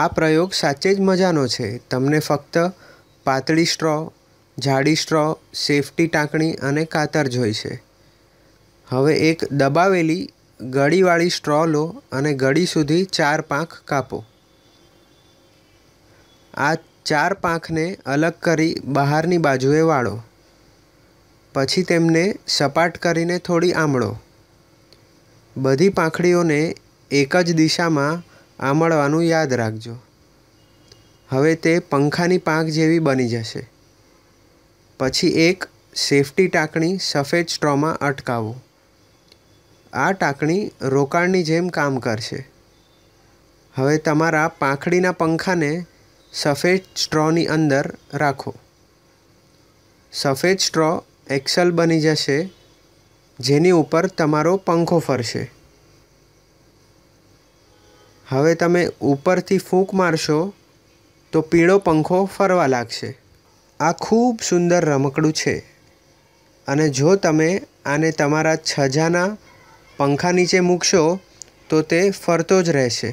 આ પ્રયોગ સાચે જ મજાનો છે તમને ફક્ત પાતળી સ્ટ્રો જાડી સ્ટ્રો સેફટી ટાંકણી અને કાતર જોઈશે હવે એક દબાવેલી ગળીવાળી સ્ટ્રો લો અને ગળી સુધી ચાર પાંખ કાપો આ ચાર પાંખને અલગ કરી બહારની બાજુએ વાળો પછી તેમને સપાટ કરીને થોડી આમળો બધી પાંખડીઓને એક જ દિશામાં આમળવાનું યાદ રાખજો હવે તે પંખાની પાંખ જેવી બની જશે પછી એક સેફટી ટાંકણી સફેદ સ્ટ્રોમાં અટકાવો આ ટાંકણી રોકાણની જેમ કામ કરશે હવે તમારા પાંખડીના પંખાને સફેદ સ્ટ્રોની અંદર રાખો સફેદ સ્ટ્રો એક્સલ બની જશે જેની ઉપર તમારો પંખો ફરશે હવે તમે ઉપરથી ફૂંક મારશો તો પીળો પંખો ફરવા લાગશે આ ખૂબ સુંદર રમકડું છે અને જો તમે આને તમારા છજાના પંખા નીચે મૂકશો તો તે ફરતો જ રહેશે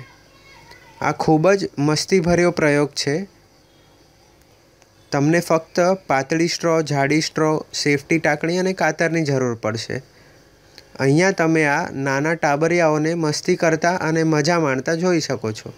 આ ખૂબ જ મસ્તીભર્યો પ્રયોગ છે તમને ફક્ત પાતળી સ્ટ્રો જાડી સ્ટ્રો સેફટી ટાંકણી અને કાતરની જરૂર પડશે અહીંયા તમે આ નાના ટાબરિયાઓને મસ્તી કરતા અને મજા માણતા જોઈ શકો છો